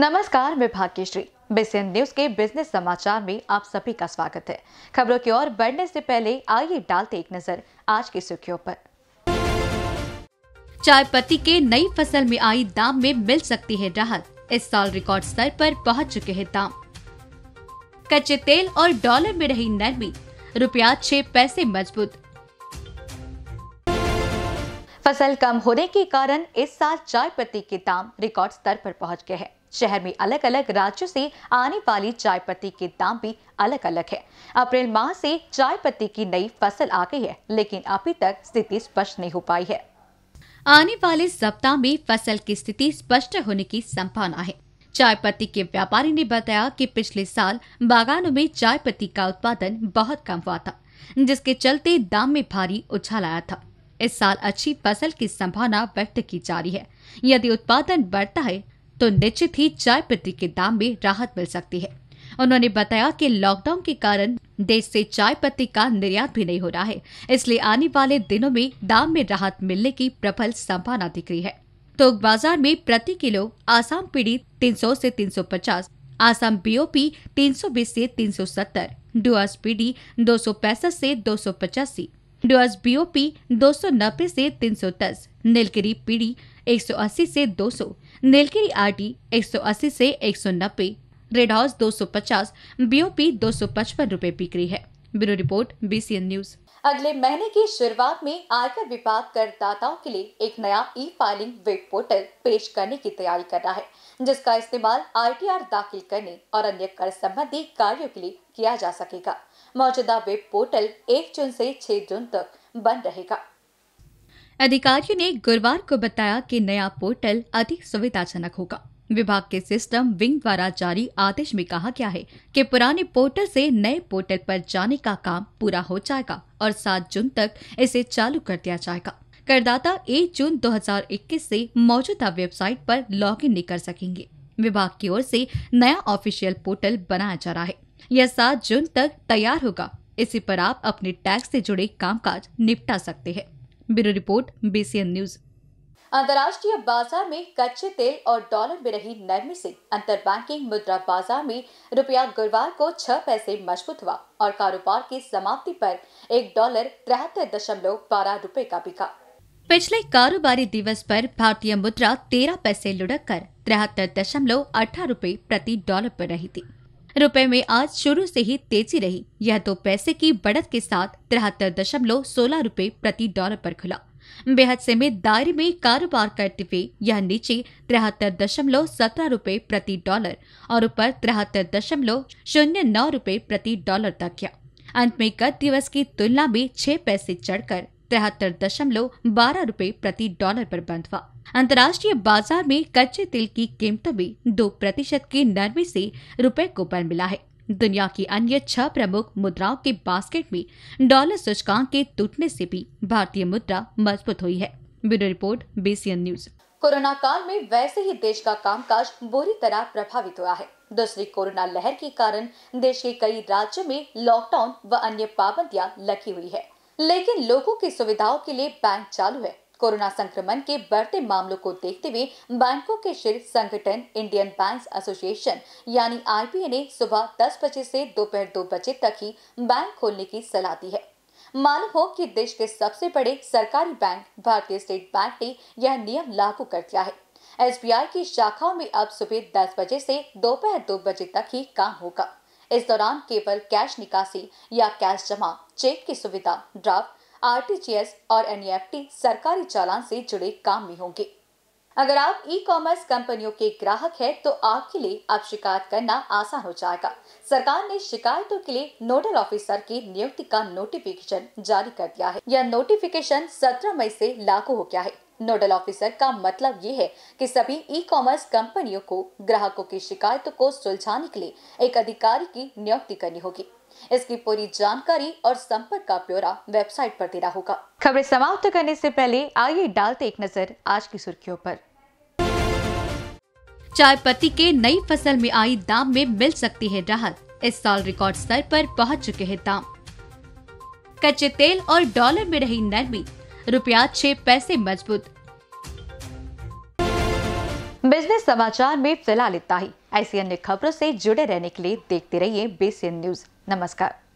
नमस्कार मैं Bhagyashree BCN news के बिजनेस समाचार में आप सभी का स्वागत है खबरों की ओर बढ़ने से पहले आइए डालते एक नजर आज की सुर्खियों पर चाय पत्ती के नई फसल में आई दाम में मिल सकती है राहत इस साल रिकॉर्ड स्तर पर पहुंच चुके हैं दाम कच्चे तेल और डॉलर में रही नरमी रुपया छह पैसे मजबूत फसल कम होने के कारण इस साल चाय पत्ती के दाम रिकॉर्ड स्तर पर पहुंच गए हैं शहर में अलग अलग राज्यों से आने वाली चाय पत्ती के दाम भी अलग अलग है अप्रैल माह से चाय पत्ती की नई फसल आ गई है लेकिन अभी तक स्थिति स्पष्ट नहीं हो पाई है आने वाले सप्ताह में फसल की स्थिति स्पष्ट होने की संभावना है चाय पत्ती के व्यापारी ने बताया कि पिछले साल बागानों में चाय पत्ती का उत्पादन बहुत कम हुआ था जिसके चलते दाम में भारी उछाल आया था इस साल अच्छी फसल की संभावना व्यक्त की जा रही है यदि उत्पादन बढ़ता है तो निश्चित ही चाय पत्ती के दाम में राहत मिल सकती है उन्होंने बताया कि लॉकडाउन के कारण देश से चाय पत्ती का निर्यात भी नहीं हो रहा है इसलिए आने वाले दिनों में दाम में राहत मिलने की प्रबल संभावना दिख रही है तो बाजार में प्रति किलो आसाम पीड़ित 300 से 350, आसाम बीओपी 320 से 370, डुअर्स पीढ़ी दो से दो डुअर्स बीओपी तीन से 310, नीलगिरी अस्सी 180 से 200, नीलगिरी आरटी 180 से 190, रेड हाउस 250, बीओपी 255 रुपए बिक्री है ब्यूरो रिपोर्ट बीसीएन न्यूज अगले महीने की शुरुआत में आयकर विभाग करदाताओं के लिए एक नया ई फाइलिंग वेब पोर्टल पेश करने की तैयारी कर रहा है जिसका इस्तेमाल आईटीआर दाखिल करने और अन्य कर संबंधी कार्यों के लिए किया जा सकेगा मौजूदा वेब पोर्टल एक जून से छह जून तक बंद रहेगा अधिकारियों ने गुरुवार को बताया कि नया पोर्टल अधिक सुविधाजनक होगा विभाग के सिस्टम विंग द्वारा जारी आदेश में कहा गया है कि पुराने पोर्टल से नए पोर्टल पर जाने का काम पूरा हो जाएगा और 7 जून तक इसे चालू कर दिया जाएगा करदाता 1 जून 2021 से मौजूदा वेबसाइट पर लॉगिन नहीं कर सकेंगे विभाग की ओर से नया ऑफिशियल पोर्टल बनाया जा रहा है यह सात जून तक तैयार होगा इसी पर आप अपने टैक्स से जुड़े कामकाज निपटा सकते हैं ब्यूरो रिपोर्ट बीसीएन न्यूज अंतर्राष्ट्रीय बाजार में कच्चे तेल और डॉलर में रही नरमी से अंतर बैंकिंग मुद्रा बाजार में रुपया गुरुवार को छह पैसे मजबूत हुआ और कारोबार की समाप्ति पर एक डॉलर तिहत्तर दशमलव बारह रूपए का बिका पिछले कारोबारी दिवस पर भारतीय मुद्रा तेरह पैसे लुढ़क कर तिहत्तर दशमलव अठारह रूपए प्रति डॉलर पर रही थी रुपए में आज शुरू से ही तेजी रही यह तो पैसे की बढ़त के साथ तिहत्तर दशमलव सोलह रूपए प्रति डॉलर पर खुला बेहद से में दायरे में कारोबार करते हुए यह नीचे तिहत्तर दशमलव सत्रह रूपए प्रति डॉलर और ऊपर तिहत्तर दशमलव शून्य नौ रूपए प्रति डॉलर तक गया अंत में गत दिवस की तुलना में छह पैसे चढ़कर तिहत्तर दशमलव बारह रूपए प्रति डॉलर पर बंद हुआ अंतर्राष्ट्रीय बाजार में कच्चे तेल की कीमतों में दो प्रतिशत के नरमी से रुपए को बल मिला है दुनिया की अन्य छह प्रमुख मुद्राओं के बास्केट में डॉलर सूचकांक के टूटने से भी भारतीय मुद्रा मजबूत हुई है bureau report BCN news corona काल में वैसे ही देश का कामकाज बुरी तरह प्रभावित हुआ है दूसरी कोरोना लहर के कारण देश के कई राज्यों में लॉकडाउन व अन्य पाबंदियां लगी हुई है लेकिन लोगों की सुविधाओं के लिए बैंक चालू है कोरोना संक्रमण के बढ़ते मामलों को देखते हुए बैंकों के शीर्ष संगठन इंडियन बैंक एसोसिएशन यानी आई ने सुबह दस बजे से दोपहर दो बजे तक ही बैंक खोलने की सलाह दी है मालूम हो कि देश के सबसे बड़े सरकारी बैंक भारतीय स्टेट बैंक ने यह नियम लागू कर दिया है एसबीआई की शाखाओं में अब सुबह 10 बजे से दोपहर 2 बजे तक ही काम होगा इस दौरान केवल कैश निकासी या कैश जमा चेक की सुविधा ड्राफ्ट आरटीजीएस और एनईएफटी सरकारी चालान से जुड़े काम में होंगे अगर आप ई कॉमर्स कंपनियों के ग्राहक हैं तो आपके लिए अब आप शिकायत करना आसान हो जाएगा सरकार ने शिकायतों के लिए नोडल ऑफिसर की नियुक्ति का नोटिफिकेशन जारी कर दिया है यह नोटिफिकेशन 17 मई से लागू हो गया है नोडल ऑफिसर का मतलब ये है कि सभी ई कॉमर्स कंपनियों को ग्राहकों की शिकायतों को सुलझाने के लिए एक अधिकारी की नियुक्ति करनी होगी इसकी पूरी जानकारी और संपर्क का ब्यौरा वेबसाइट पर देना होगा खबरें समाप्त करने से पहले आइए डालते एक नजर आज की सुर्खियों पर चाय पत्ती के नई फसल में आई दाम में मिल सकती है राहत इस साल रिकॉर्ड स्तर पर पहुंच चुके हैं दाम कच्चे तेल और डॉलर में रही नरमी रुपया छह पैसे मजबूत बिजनेस समाचार में फिलहाल इतना ही ऐसी अन्य खबरों से जुड़े रहने के लिए देखते रहिए बेसियन न्यूज नमस्कार